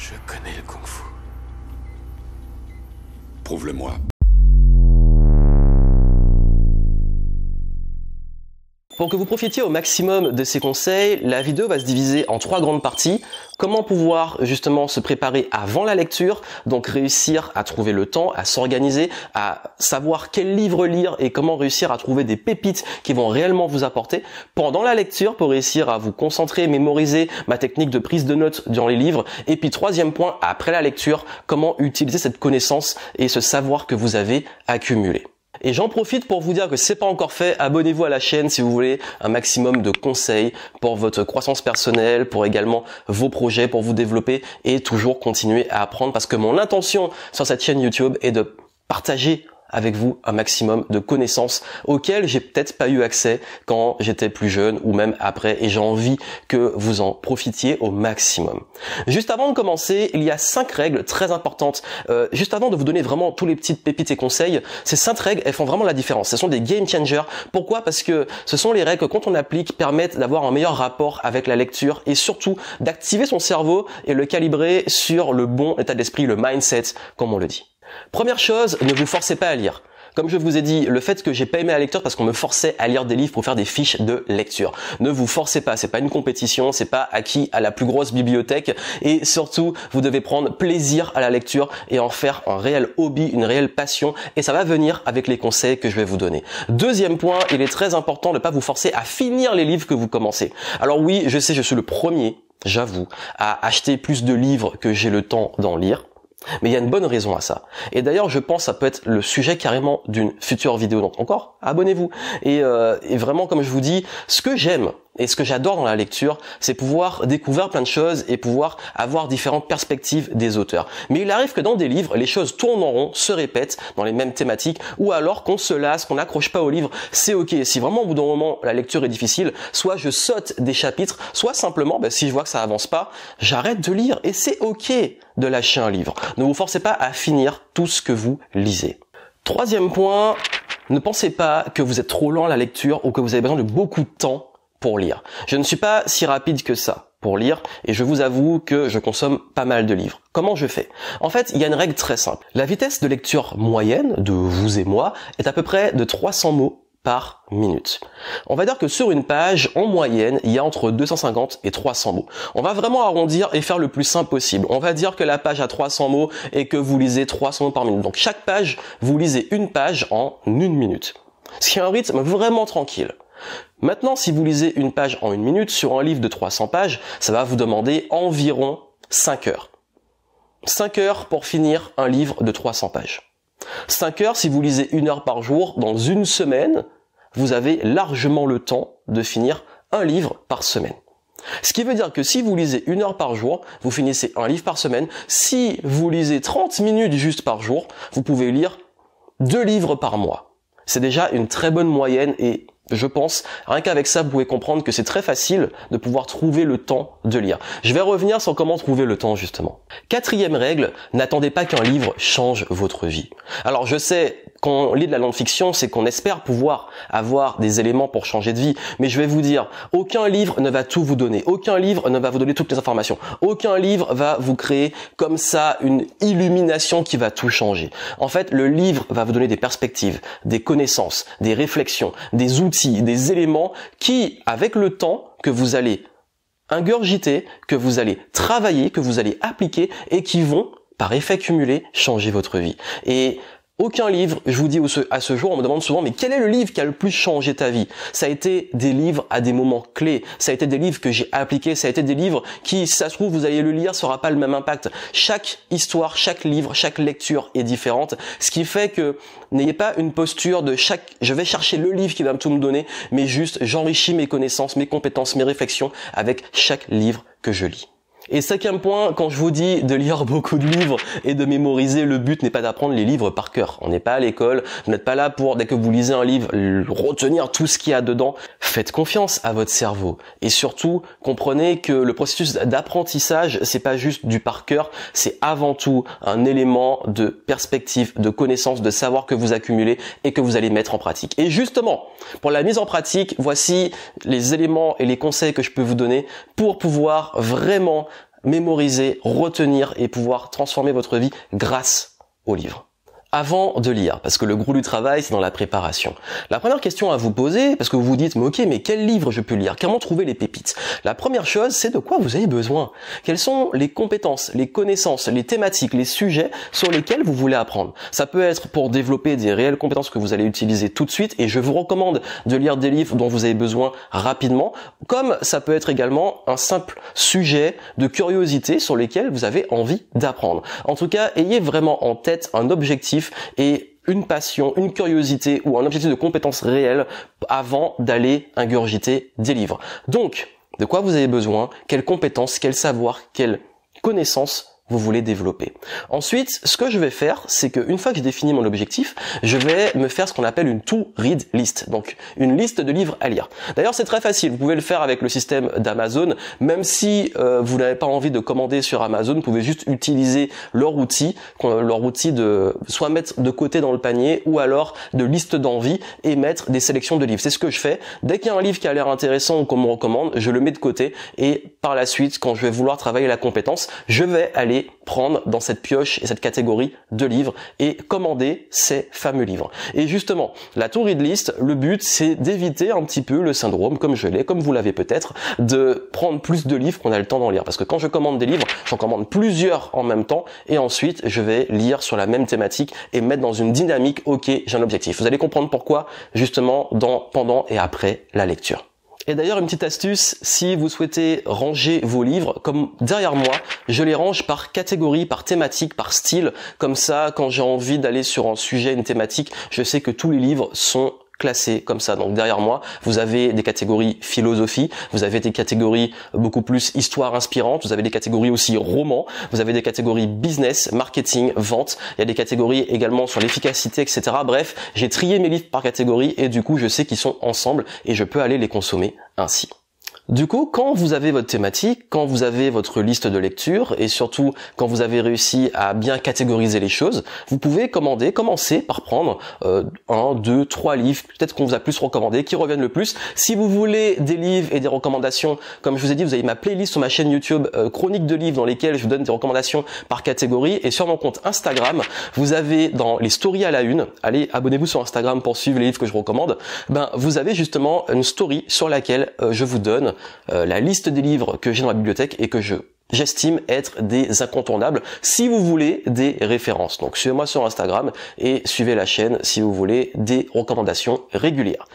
Je connais le kung-fu. Prouve-le-moi. Pour que vous profitiez au maximum de ces conseils, la vidéo va se diviser en trois grandes parties. Comment pouvoir justement se préparer avant la lecture, donc réussir à trouver le temps, à s'organiser, à savoir quel livre lire et comment réussir à trouver des pépites qui vont réellement vous apporter. Pendant la lecture, pour réussir à vous concentrer, mémoriser ma technique de prise de notes dans les livres. Et puis troisième point, après la lecture, comment utiliser cette connaissance et ce savoir que vous avez accumulé. Et j'en profite pour vous dire que c'est pas encore fait, abonnez-vous à la chaîne si vous voulez un maximum de conseils pour votre croissance personnelle, pour également vos projets, pour vous développer et toujours continuer à apprendre parce que mon intention sur cette chaîne YouTube est de partager avec vous un maximum de connaissances auxquelles j'ai peut-être pas eu accès quand j'étais plus jeune ou même après et j'ai envie que vous en profitiez au maximum. Juste avant de commencer, il y a cinq règles très importantes. Euh, juste avant de vous donner vraiment tous les petites pépites et conseils, ces cinq règles, elles font vraiment la différence. Ce sont des game changers. Pourquoi Parce que ce sont les règles que quand on applique permettent d'avoir un meilleur rapport avec la lecture et surtout d'activer son cerveau et le calibrer sur le bon état d'esprit, le mindset, comme on le dit. Première chose, ne vous forcez pas à lire. Comme je vous ai dit, le fait que j'ai pas aimé la lecture parce qu'on me forçait à lire des livres pour faire des fiches de lecture. Ne vous forcez pas, c'est pas une compétition, c'est pas acquis à la plus grosse bibliothèque et surtout, vous devez prendre plaisir à la lecture et en faire un réel hobby, une réelle passion et ça va venir avec les conseils que je vais vous donner. Deuxième point, il est très important de ne pas vous forcer à finir les livres que vous commencez. Alors oui, je sais, je suis le premier j'avoue, à acheter plus de livres que j'ai le temps d'en lire. Mais il y a une bonne raison à ça. Et d'ailleurs, je pense que ça peut être le sujet carrément d'une future vidéo. Donc encore, abonnez-vous. Et, euh, et vraiment, comme je vous dis, ce que j'aime et ce que j'adore dans la lecture, c'est pouvoir découvrir plein de choses et pouvoir avoir différentes perspectives des auteurs. Mais il arrive que dans des livres, les choses tournent en rond, se répètent dans les mêmes thématiques, ou alors qu'on se lasse, qu'on n'accroche pas au livre, c'est ok. Si vraiment au bout d'un moment la lecture est difficile, soit je saute des chapitres, soit simplement, ben, si je vois que ça avance pas, j'arrête de lire et c'est ok de lâcher un livre. Ne vous forcez pas à finir tout ce que vous lisez. Troisième point, ne pensez pas que vous êtes trop lent à la lecture ou que vous avez besoin de beaucoup de temps pour lire. Je ne suis pas si rapide que ça pour lire et je vous avoue que je consomme pas mal de livres. Comment je fais En fait, il y a une règle très simple. La vitesse de lecture moyenne de vous et moi est à peu près de 300 mots par minute. On va dire que sur une page, en moyenne, il y a entre 250 et 300 mots. On va vraiment arrondir et faire le plus simple possible. On va dire que la page a 300 mots et que vous lisez 300 mots par minute. Donc chaque page, vous lisez une page en une minute. Ce qui est un rythme vraiment tranquille. Maintenant, si vous lisez une page en une minute sur un livre de 300 pages, ça va vous demander environ 5 heures. 5 heures pour finir un livre de 300 pages. 5 heures, si vous lisez une heure par jour, dans une semaine, vous avez largement le temps de finir un livre par semaine. Ce qui veut dire que si vous lisez une heure par jour, vous finissez un livre par semaine. Si vous lisez 30 minutes juste par jour, vous pouvez lire deux livres par mois. C'est déjà une très bonne moyenne et je pense. Rien qu'avec ça, vous pouvez comprendre que c'est très facile de pouvoir trouver le temps de lire. Je vais revenir sur comment trouver le temps, justement. Quatrième règle, n'attendez pas qu'un livre change votre vie. Alors, je sais, qu'on lit de la non-fiction, c'est qu'on espère pouvoir avoir des éléments pour changer de vie. Mais je vais vous dire, aucun livre ne va tout vous donner. Aucun livre ne va vous donner toutes les informations. Aucun livre va vous créer comme ça une illumination qui va tout changer. En fait, le livre va vous donner des perspectives, des connaissances, des réflexions, des outils des éléments qui, avec le temps que vous allez ingurgiter, que vous allez travailler, que vous allez appliquer et qui vont, par effet cumulé, changer votre vie. Et aucun livre, je vous dis à ce jour, on me demande souvent, mais quel est le livre qui a le plus changé ta vie Ça a été des livres à des moments clés, ça a été des livres que j'ai appliqués, ça a été des livres qui, si ça se trouve, vous allez le lire, ça n'aura pas le même impact. Chaque histoire, chaque livre, chaque lecture est différente, ce qui fait que n'ayez pas une posture de chaque, je vais chercher le livre qui va tout me donner, mais juste j'enrichis mes connaissances, mes compétences, mes réflexions avec chaque livre que je lis. Et cinquième point, quand je vous dis de lire beaucoup de livres et de mémoriser, le but n'est pas d'apprendre les livres par cœur. On n'est pas à l'école, vous n'êtes pas là pour, dès que vous lisez un livre, retenir tout ce qu'il y a dedans. Faites confiance à votre cerveau. Et surtout, comprenez que le processus d'apprentissage, c'est pas juste du par cœur, c'est avant tout un élément de perspective, de connaissance, de savoir que vous accumulez et que vous allez mettre en pratique. Et justement, pour la mise en pratique, voici les éléments et les conseils que je peux vous donner pour pouvoir vraiment mémoriser, retenir et pouvoir transformer votre vie grâce au livre avant de lire, parce que le gros du travail, c'est dans la préparation. La première question à vous poser, parce que vous vous dites, mais ok, mais quel livre je peux lire Comment trouver les pépites La première chose, c'est de quoi vous avez besoin. Quelles sont les compétences, les connaissances, les thématiques, les sujets sur lesquels vous voulez apprendre Ça peut être pour développer des réelles compétences que vous allez utiliser tout de suite, et je vous recommande de lire des livres dont vous avez besoin rapidement, comme ça peut être également un simple sujet de curiosité sur lesquels vous avez envie d'apprendre. En tout cas, ayez vraiment en tête un objectif et une passion, une curiosité ou un objectif de compétence réelle avant d'aller ingurgiter des livres. Donc, de quoi vous avez besoin, quelles compétences, quel savoir, quelles connaissances vous voulez développer. Ensuite, ce que je vais faire, c'est qu'une fois que j'ai défini mon objectif, je vais me faire ce qu'on appelle une to-read list, donc une liste de livres à lire. D'ailleurs, c'est très facile, vous pouvez le faire avec le système d'Amazon, même si euh, vous n'avez pas envie de commander sur Amazon, vous pouvez juste utiliser leur outil, leur outil de soit mettre de côté dans le panier, ou alors de liste d'envie, et mettre des sélections de livres. C'est ce que je fais. Dès qu'il y a un livre qui a l'air intéressant ou qu'on me recommande, je le mets de côté, et par la suite, quand je vais vouloir travailler la compétence, je vais aller prendre dans cette pioche et cette catégorie de livres et commander ces fameux livres. Et justement, la Tour de list, le but c'est d'éviter un petit peu le syndrome, comme je l'ai, comme vous l'avez peut-être, de prendre plus de livres qu'on a le temps d'en lire. Parce que quand je commande des livres, j'en commande plusieurs en même temps et ensuite je vais lire sur la même thématique et mettre dans une dynamique, ok, j'ai un objectif. Vous allez comprendre pourquoi justement dans, pendant et après la lecture. Et d'ailleurs, une petite astuce, si vous souhaitez ranger vos livres, comme derrière moi, je les range par catégorie, par thématique, par style. Comme ça, quand j'ai envie d'aller sur un sujet, une thématique, je sais que tous les livres sont classé comme ça. Donc derrière moi, vous avez des catégories philosophie, vous avez des catégories beaucoup plus histoire inspirante, vous avez des catégories aussi roman, vous avez des catégories business, marketing, vente, il y a des catégories également sur l'efficacité, etc. Bref, j'ai trié mes livres par catégorie et du coup je sais qu'ils sont ensemble et je peux aller les consommer ainsi. Du coup, quand vous avez votre thématique, quand vous avez votre liste de lecture et surtout quand vous avez réussi à bien catégoriser les choses, vous pouvez commander, commencer par prendre euh, un, deux, trois livres, peut-être qu'on vous a plus recommandé, qui reviennent le plus. Si vous voulez des livres et des recommandations, comme je vous ai dit, vous avez ma playlist sur ma chaîne YouTube euh, Chronique de livres dans lesquelles je vous donne des recommandations par catégorie et sur mon compte Instagram, vous avez dans les stories à la une, allez abonnez-vous sur Instagram pour suivre les livres que je recommande, ben vous avez justement une story sur laquelle euh, je vous donne euh, la liste des livres que j'ai dans ma bibliothèque et que je j'estime être des incontournables si vous voulez des références. Donc suivez-moi sur Instagram et suivez la chaîne si vous voulez des recommandations régulières.